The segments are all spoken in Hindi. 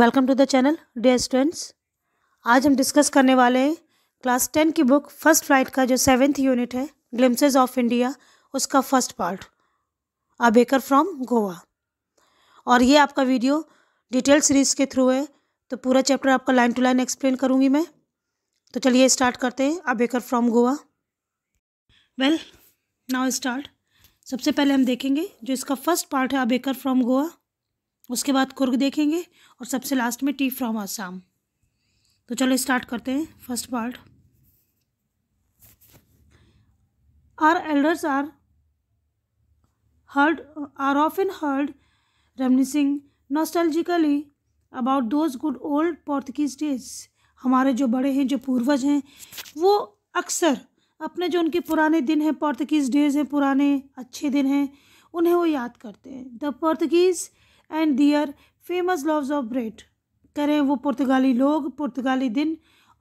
Welcome to the channel dear students आज हम डिस्कस करने वाले हैं क्लास टेन की बुक फर्स्ट फ्लाइट का जो सेवेंथ यूनिट है ग्लिम्सेज ऑफ इंडिया उसका first part a baker from Goa और ये आपका वीडियो डिटेल सीरीज़ के थ्रू है तो पूरा चैप्टर आपका लाइन टू लाइन एक्सप्लेन करूँगी मैं तो चलिए स्टार्ट करते हैं a baker from Goa well now start सबसे पहले हम देखेंगे जो इसका फर्स्ट पार्ट है अ बेकर फ्रॉम गोवा उसके बाद कुर्ग देखेंगे और सबसे लास्ट में टी फ्रॉम आसाम तो चलो स्टार्ट करते हैं first part our elders are heard are often heard reminiscing nostalgically about those good old Portuguese days हमारे जो बड़े हैं जो पूर्वज हैं वो अक्सर अपने जो उनके पुराने दिन हैं पोर्तगीज डेज हैं पुराने अच्छे दिन हैं उन्हें वो याद करते हैं the Portuguese and their famous loaves of bread करें वो पुर्तगाली लोग पुर्तगाली दिन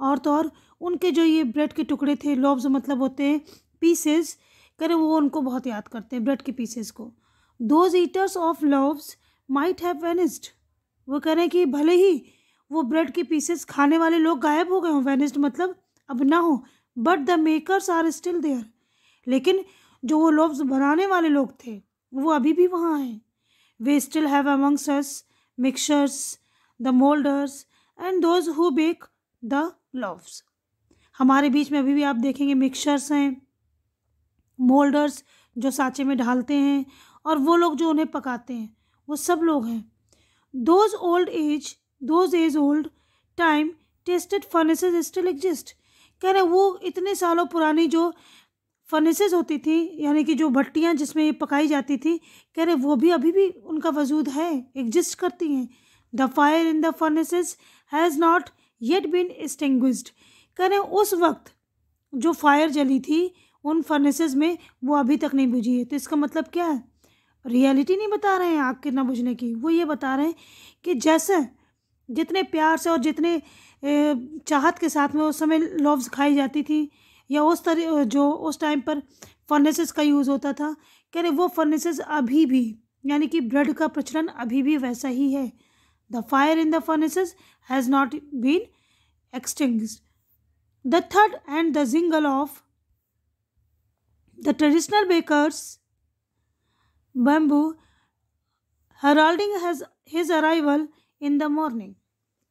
और तो और उनके जो ये ब्रेड के टुकड़े थे लॉब्स मतलब होते हैं पीसेस करें वो उनको बहुत याद करते हैं ब्रेड के पीसेस को those eaters of loaves might have vanished वो कह रहे हैं कि भले ही वो ब्रेड के पीसेस खाने वाले लोग गायब हो गए हों वेनिस्ड मतलब अब ना हो but the makers are still there लेकिन जो वो लॉब्स बनाने वाले लोग थे वो अभी भी वहाँ हैं We still have amongst us mixers, the molders and those who bake the loaves. हमारे बीच में अभी भी आप देखेंगे मिक्सर्स हैं मोल्डर्स जो साँचे में ढालते हैं और वो लोग जो उन्हें पकाते हैं वो सब लोग हैं those old age those age old time tested furnaces still exist कह रहे वो इतने सालों पुरानी जो फर्नेसेस होती थी यानी कि जो भट्टियाँ जिसमें ये पकाई जाती थी कह रहे वो भी अभी भी उनका वजूद है एग्जिस्ट करती हैं the fire in the furnaces has not yet been extinguished कह रहे उस वक्त जो फायर जली थी उन फर्नेसेस में वो अभी तक नहीं बुझी है तो इसका मतलब क्या है रियलिटी नहीं बता रहे हैं आग कितना बुझने की वो ये बता रहे हैं कि जैसे जितने प्यार से और जितने चाहत के साथ में उस समय लव्स खाई जाती थी या उस तरह जो उस टाइम पर फर्नेसेस का यूज़ होता था कह रहे वो फर्नेसेस अभी भी यानी कि ब्लड का प्रचलन अभी भी वैसा ही है the fire in the furnaces has not been extinguished the थर्ड and the jingle of the traditional bakers bamboo heralding has his arrival in the morning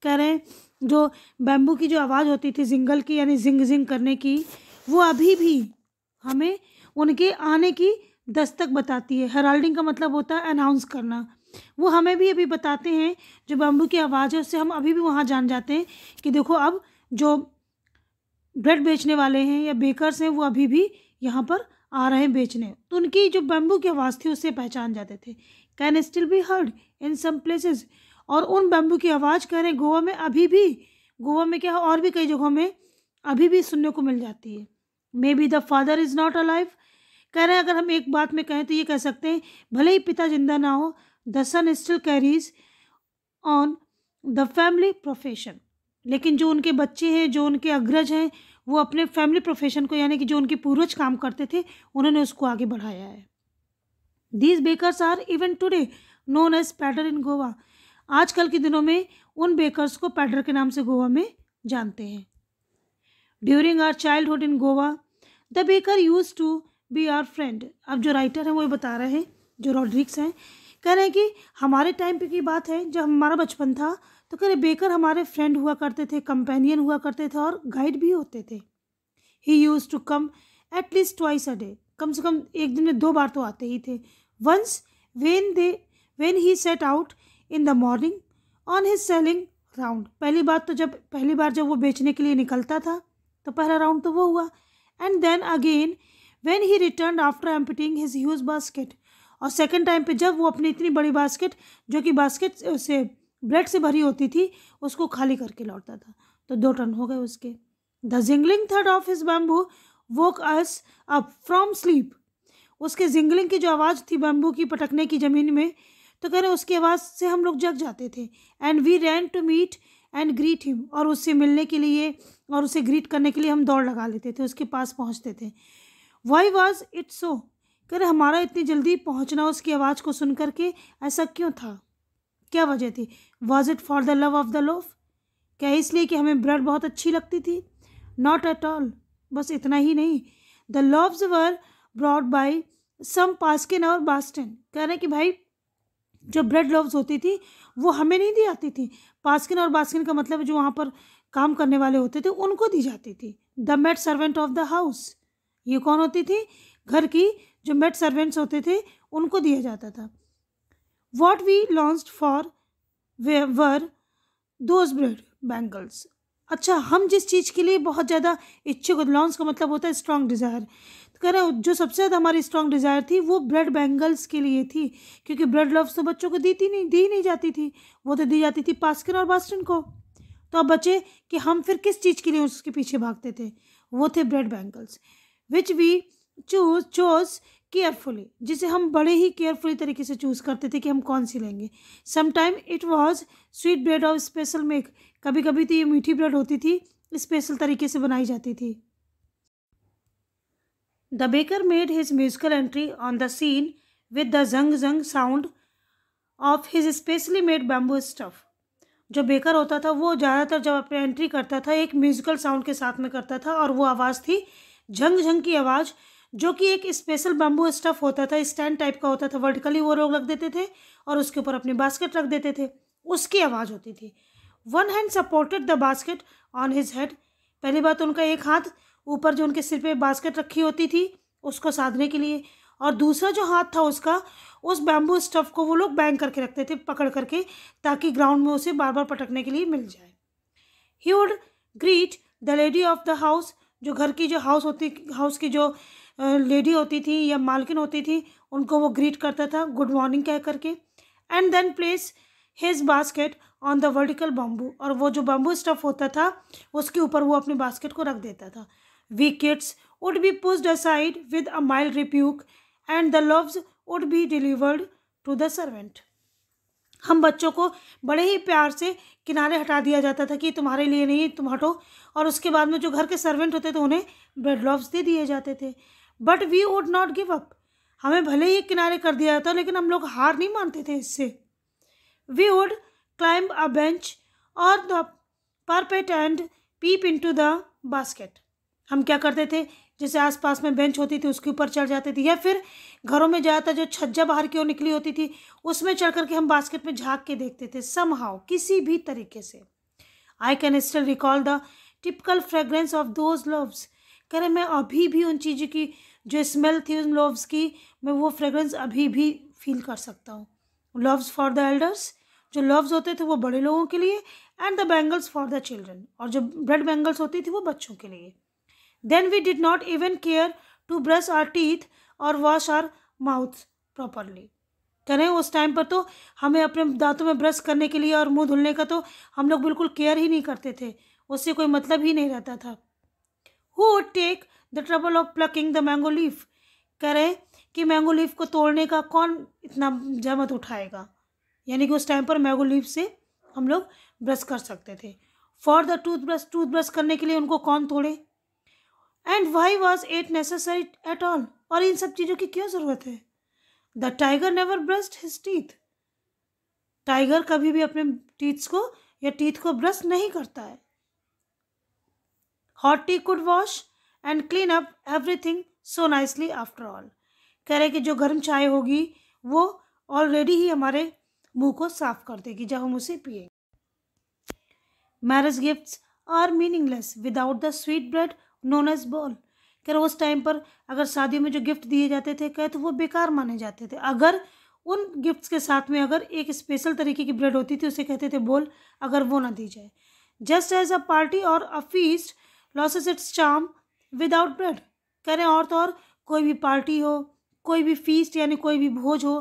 कह रहे हैं जो बैम्बू की जो आवाज़ होती थी जिंगल की यानी जिंग जिंग करने की वो अभी भी हमें उनके आने की दस्तक बताती है हेराल्डिंग का मतलब होता है अनाउंस करना वो हमें भी अभी बताते हैं जो बम्बू की आवाज़ है उससे हम अभी भी वहाँ जान जाते हैं कि देखो अब जो ब्रेड बेचने वाले हैं या बेकर्स हैं वो अभी भी यहाँ पर आ रहे हैं बेचने तो उनकी जो बम्बू की आवाज़ थी उससे पहचान जाते थे can still be heard in some places और उन बम्बू की आवाज़ कह रहे हैं गोवा में अभी भी गोवा में क्या और भी कई जगहों में अभी भी सुनने को मिल जाती है maybe the father is not alive कह रहे हैं अगर हम एक बात में कहें तो ये कह सकते हैं भले ही पिता जिंदा ना हो the son still carries on the family profession लेकिन जो उनके बच्चे हैं जो उनके अग्रज हैं वो अपने फैमिली प्रोफेशन को यानी कि जो उनके पूर्वज काम करते थे उन्होंने उसको आगे बढ़ाया है these bakers are even today known as pader in Goa आजकल के दिनों में उन बेकर्स को पैडर के नाम से गोवा में जानते हैं during our childhood in Goa the baker used to be our friend अब जो राइटर हैं वो ये बता रहे हैं जो रॉड्रिक्स हैं कह रहे हैं कि हमारे टाइम पे की बात है जब हमारा बचपन था तो कह रहे बेकर हमारे फ्रेंड हुआ करते थे कंपेनियन हुआ करते थे और गाइड भी होते थे he used to come at least twice a day कम से कम एक दिन में दो बार तो आते ही थे once when they when he set out in the morning on his selling round पहली बार तो जब पहली बार जब वो बेचने के लिए निकलता था तो पहला राउंड तो वो हुआ and then again when he return after emptying his huge basket और सेकेंड टाइम पे जब वो अपनी इतनी बड़ी बास्केट जो कि बास्केट से ब्रेड से भरी होती थी उसको खाली करके लौटता था तो दो टन हो गए उसके द जिंगलिंग थर्ड of his bamboo woke us up from sleep उसके जिंगलिंग की जो आवाज़ थी बैम्बू की पटकने की ज़मीन में तो कह रहे उसकी आवाज़ से हम लोग जग जाते थे and we ran to meet and greet him और उससे मिलने के लिए और उसे ग्रीट करने के लिए हम दौड़ लगा लेते थे उसके पास पहुँचते थे वाई वॉज इट सो कर हमारा इतनी जल्दी पहुँचना उसकी आवाज़ को सुन करके ऐसा क्यों था क्या वजह थी was it for the love of the loaf क्या इसलिए कि हमें ब्रेड बहुत अच्छी लगती थी नॉट एट ऑल बस इतना ही नहीं the loaves were bought by some paskin और बास्टन कह रहे हैं कि भाई जो ब्रेड लव्स होती थी वो हमें नहीं दी जाती थी पास्किन और बास्किन का मतलब जो वहाँ पर काम करने वाले होते थे उनको दी जाती थी the maid servant of the house ये कौन होती थी घर की जो मेड सर्वेंट्स होते थे उनको दिया जाता था what we longed for were those bread bangles अच्छा हम जिस चीज़ के लिए बहुत ज़्यादा इच्छुक लॉन्स का मतलब होता है स्ट्रॉन्ग डिज़ायर तो कह रहे हो जो सबसे ज़्यादा हमारी स्ट्रॉन्ग डिज़ायर थी वो ब्रेड बैंगल्स के लिए थी क्योंकि ब्रेड लव्स तो बच्चों को दी थी नहीं दी नहीं जाती थी वो तो दी जाती थी पास्किन और बास्टन को तो अब बचे कि हम फिर किस चीज़ के लिए उसके पीछे भागते थे वो थे bread bangles which we choose chose carefully जिसे हम बड़े ही केयरफुली तरीके से चूज़ करते थे कि हम कौन सी लेंगे sometime it was sweet bread of special make कभी कभी तो ये मीठी ब्रेड होती थी स्पेशल तरीके से बनाई जाती थी the baker made his musical entry on the scene with the jhang jhang sound of his specially made bamboo staff जो बेकर होता था वो ज़्यादातर जब अपनी एंट्री करता था एक म्यूज़िकल साउंड के साथ में करता था और वो आवाज़ थी झंग झंग की आवाज़ जो कि एक स्पेशल बम्बू स्टफ़ होता था स्टैंड टाइप का होता था वर्टिकली वो लोग रख देते थे और उसके ऊपर अपने बास्केट रख देते थे उसकी आवाज़ होती थी one hand supported the basket on his head पहली बात तो उनका एक हाथ ऊपर जो उनके सिर पे बास्केट रखी होती थी उसको साधने के लिए और दूसरा जो हाथ था उसका उस बैम्बू स्टफ़ को वो लोग बैंक करके रखते थे पकड़ करके ताकि ग्राउंड में उसे बार बार पटकने के लिए मिल जाए he would greet the lady of the house जो घर की जो हाउस होती हाउस की जो लेडी होती थी या मालकिन होती थी उनको वो ग्रीट करता था गुड मॉर्निंग कह करके and then place his basket on the vertical bamboo और वो जो बम्बू स्टफ होता था उसके ऊपर वो अपने बास्केट को रख देता था we kids would be pushed aside with a mild rebuke and the loaves would be delivered to the servant हम बच्चों को बड़े ही प्यार से किनारे हटा दिया जाता था कि तुम्हारे लिए नहीं तुम हटो और उसके बाद में जो घर के सर्वेंट होते थे उन्हें ब्रेड लॉब्स दे दिए जाते थे but we would not give up हमें भले ही किनारे कर दिया जाता लेकिन हम लोग हार नहीं मानते थे इससे we would climb a bench or the parapet and peep into the basket. हम क्या करते थे जैसे आसपास में बेंच होती थी उसके ऊपर चढ़ जाते थे या फिर घरों में जाता जो छज्जा बाहर की ओर निकली होती थी उसमें चढ़ करके हम बास्केट में झाँक के देखते थे सम हाउ किसी भी तरीके से I can still recall the typical fragrance of those loaves कह रहे मैं अभी भी उन चीज़ों की जो स्मेल थी उन लोव्स की मैं वो फ्रेगरेंस अभी भी फील कर सकता हूँ लव्स फॉर द एल्डर्स जो लव्स होते थे वो बड़े लोगों के लिए and the bangles for the children और जो ब्रेड बैंगल्स होती थी वो बच्चों के लिए then we did not even care to brush our teeth और वॉश आर माउथ प्रॉपरली करें उस टाइम पर तो हमें अपने दांतों में ब्रश करने के लिए और मुंह धुलने का तो हम लोग बिल्कुल केयर ही नहीं करते थे उससे कोई मतलब ही नहीं रहता था who would take the trouble of plucking the mango leaf करें कि मैंगो लीफ को तोड़ने का कौन इतना जहमत उठाएगा यानी कि उस टाइम पर मैगो लीव से हम लोग ब्रश कर सकते थे for the toothbrush toothbrush करने के लिए उनको कौन तोड़े and why was it necessary at all और इन सब चीज़ों की क्यों ज़रूरत है the tiger never brushed his teeth tiger कभी भी अपने टीथ्स को या टीथ को ब्रश नहीं करता है hot tea could wash and clean up everything so nicely after all कह रहे कि जो गर्म चाय होगी वो ऑलरेडी ही हमारे मुंह को साफ कर देगी जब हम उसे पिए marriage gifts are meaningless without the sweet bread known as bol कह रहे उस टाइम पर अगर शादियों में जो गिफ्ट दिए जाते थे कहे तो वो बेकार माने जाते थे अगर उन गिफ्ट्स के साथ में अगर एक स्पेशल तरीके की ब्रेड होती थी उसे कहते थे बोल अगर वो ना दी जाए जस्ट एज अ पार्टी और a feast loses its charm without bread कह रहे हैं और तो और कोई भी पार्टी हो कोई भी फीस्ट यानी कोई भी भोज हो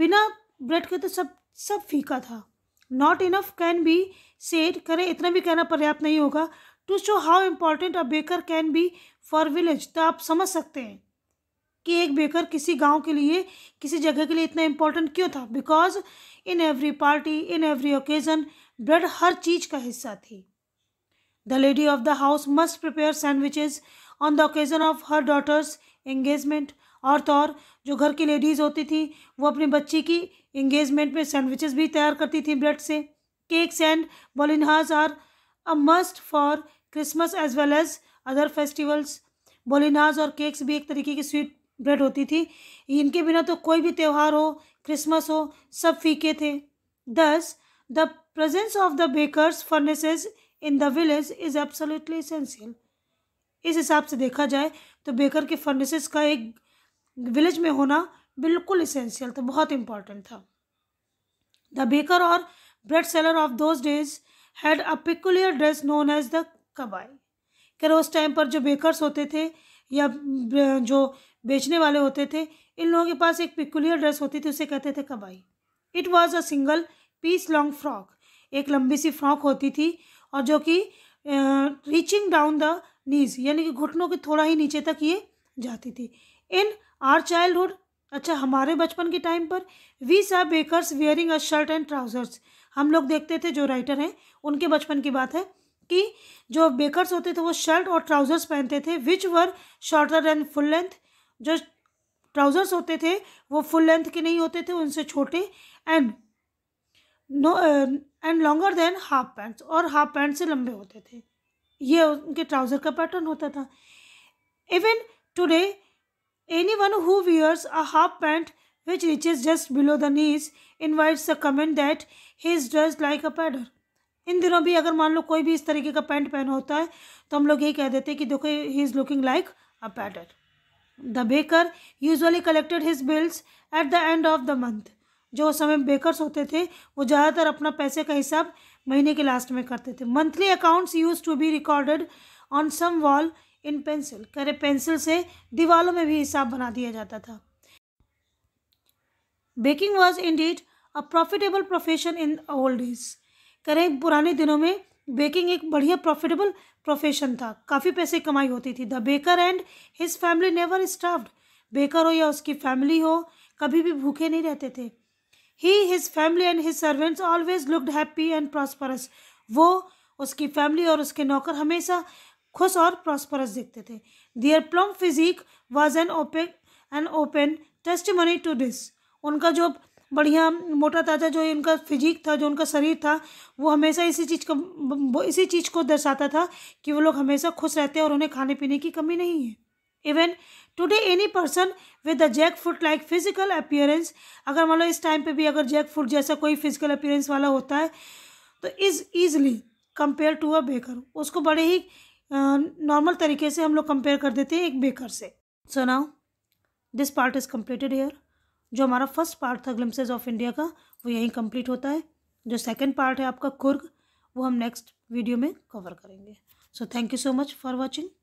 बिना ब्रेड के तो सब सब फीका था not enough can be said करें इतना भी कहना पर्याप्त नहीं होगा to show how important a baker can be for village तो आप समझ सकते हैं कि एक बेकर किसी गांव के लिए किसी जगह के लिए इतना इम्पोर्टेंट क्यों था because in every party in every occasion bread हर चीज़ का हिस्सा थी the lady of the house must prepare sandwiches on the occasion of her daughter's engagement और तो और जो घर की लेडीज़ होती थी वो अपनी बच्ची की इंगेजमेंट में सैंडविचेस भी तैयार करती थी ब्रेड से cakes and bolinhas are a must for Christmas as well as other festivals bolinhas और केक्स भी एक तरीके की स्वीट ब्रेड होती थी इनके बिना तो कोई भी त्यौहार हो क्रिसमस हो सब फीके थे thus the presence of the bakers furnaces in the village is absolutely essential इस हिसाब से देखा जाए तो बेकर के फर्नेसेस का एक विलेज में होना बिल्कुल इसेंशियल था बहुत इम्पॉर्टेंट था द बेकर और bread seller of those days had a peculiar dress known as the kabai कह उस टाइम पर जो बेकर्स होते थे या जो बेचने वाले होते थे इन लोगों के पास एक पिकुलर ड्रेस होती थी उसे कहते थे kabai it was a single piece long frock एक लंबी सी फ्रॉक होती थी और जो कि रीचिंग डाउन द नीज यानी कि घुटनों के थोड़ा ही नीचे तक ये जाती थी इन आर चाइल्डहुड अच्छा हमारे बचपन के टाइम पर we saw bakers wearing a shirt and trousers हम लोग देखते थे जो राइटर हैं उनके बचपन की बात है कि जो बेकर्स होते थे वो शर्ट और ट्राउजर्स पहनते थे which were shorter and full length जो ट्राउजर्स होते थे वो फुल लेंथ के नहीं होते थे उनसे छोटे and no and longer than half pants और हाफ पैंट से लंबे होते थे ये उनके ट्राउज़र का पैटर्न होता था even today Anyone who wears a half pant which reaches just below the knees invites a comment that he is dressed like a pader इन दिनों भी अगर मान लो कोई भी इस तरीके का पैंट पहन होता है तो हम लोग यही कह देते हैं कि देखो he is looking like a pader the baker usually collected his bills at the end of the month जो उस समय बेकरस होते थे वो ज़्यादातर अपना पैसे का हिसाब महीने के लास्ट में करते थे monthly accounts used to be recorded on some wall in pencil करे पेंसिल से दीवालों में भी हिसाब बना दिया जाता था baking was indeed a profitable profession in old days करें पुराने दिनों में बेकिंग एक बढ़िया प्रॉफिटेबल प्रोफेशन था काफ़ी पैसे कमाई होती थी the baker and his family never starved baker हो या उसकी फैमिली हो कभी भी भूखे नहीं रहते थे he his family and his servants always looked happy and prosperous वो उसकी फैमिली और उसके नौकर हमेशा खुश और प्रॉस्परस दिखते थे their plump physique was an open an open testimony to this उनका जो बढ़िया मोटा ताजा जो उनका फिजिक था जो उनका शरीर था वो हमेशा इसी चीज़ का इसी चीज़ को दर्शाता था कि वो लोग हमेशा खुश रहते हैं और उन्हें खाने पीने की कमी नहीं है even today any person with a jackfruit like physical appearance अगर मान लो इस टाइम पे भी अगर जैक फूड जैसा कोई फिजिकल अपियरेंस वाला होता है तो is easily compared to a baker उसको बड़े ही नॉर्मल तरीके से हम लोग कंपेयर कर देते हैं एक बेकर से so now this part is completed here जो हमारा फर्स्ट पार्ट था ग्लिम्सेज ऑफ इंडिया का वो यहीं कम्प्लीट होता है जो सेकेंड पार्ट है आपका कुर्ग वो हम नेक्स्ट वीडियो में कवर करेंगे so thank you so much for watching